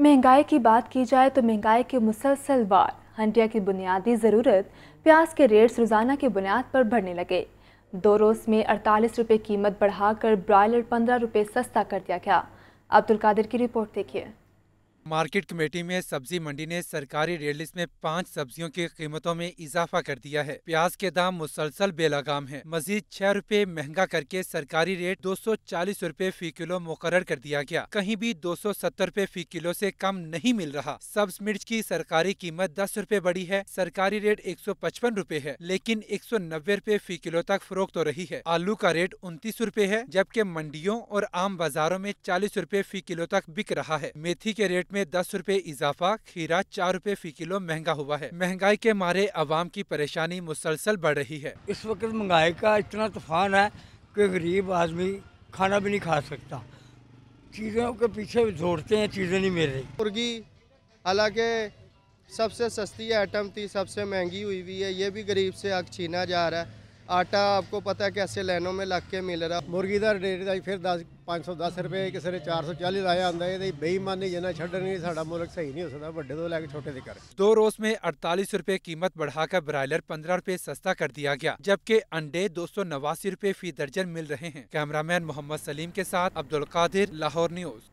महंगाई की बात की जाए तो महंगाई के मुसलसल वार हंडिया की बुनियादी ज़रूरत प्याज के रेट्स रोज़ाना की बुनियाद पर बढ़ने लगे दो रोज़ में अड़तालीस रुपये कीमत बढ़ाकर ब्रॉयलर पंद्रह रुपये सस्ता कर दिया गया अब्दुल कादिर की रिपोर्ट देखिए मार्केट कमेटी में सब्जी मंडी ने सरकारी रेट लिस्ट में पाँच सब्जियों की कीमतों में इजाफा कर दिया है प्याज के दाम मुसलसल बेलगाम है मजीद छह रूपए महंगा करके सरकारी रेट दो सौ चालीस रूपए फी किलो मुकर कर दिया गया कहीं भी दो सौ सत्तर रूपए फी किलो से कम नहीं मिल रहा सब्ज मिर्च की सरकारी कीमत दस रूपए बढ़ी है सरकारी रेट एक सौ पचपन रूपए है लेकिन एक सौ नब्बे रूपए फी किलो तक फरोख्त हो रही है आलू का रेट उनतीस रूपए है जबकि मंडियों और आम बाजारों में चालीस रूपए फी किलो तक बिक रहा है मेथी के रेट में दस रूपए इजाफा खीरा चार रूपए फी किलो महंगा हुआ है महंगाई के मारे आवाम की परेशानी मुसलसल बढ़ रही है इस वक्त महंगाई का इतना तूफान है कि गरीब आदमी खाना भी नहीं खा सकता चीज़ों के पीछे जोड़ते हैं चीज़ें नहीं मिल रही मुर्गी हालांकि सबसे सस्ती आइटम थी सबसे महंगी हुई हुई है ये भी गरीब से अग छीना जा रहा है आटा आपको पता है कैसे लाइनों में ਲੱਗ ਕੇ ਮਿਲ ਰਿਹਾ ਮੁਰਗੀ ਦਾ ਰੇਟ ਦਾ ਫਿਰ 10 510 ਰੁਪਏ ਕਿਸੇ ਨੇ 440 ਲਾਇਆ ਆਂਦਾ ਇਹਦੀ ਬੇਈਮਾਨੀ ਜਨਾ ਛੱਡਣੀ ਸਾਡਾ ਮੁਲਕ ਸਹੀ ਨਹੀਂ ਹੋ नहीं ਵੱਡੇ ਤੋਂ ਲੈ ਕੇ ਛੋਟੇ ਦੇ ਕਰ दो रोज में अड़तालीस रुपये कीमत बढ़ाकर ब्रायलर पंद्रह रुपये सस्ता कर दिया गया जबकि अंडे दो सौ नवासी रुपये फी दर्जन मिल रहे हैं कैमरामैन मोहम्मद सलीम के साथ अब्दुल कादिर लाहौर न्यूज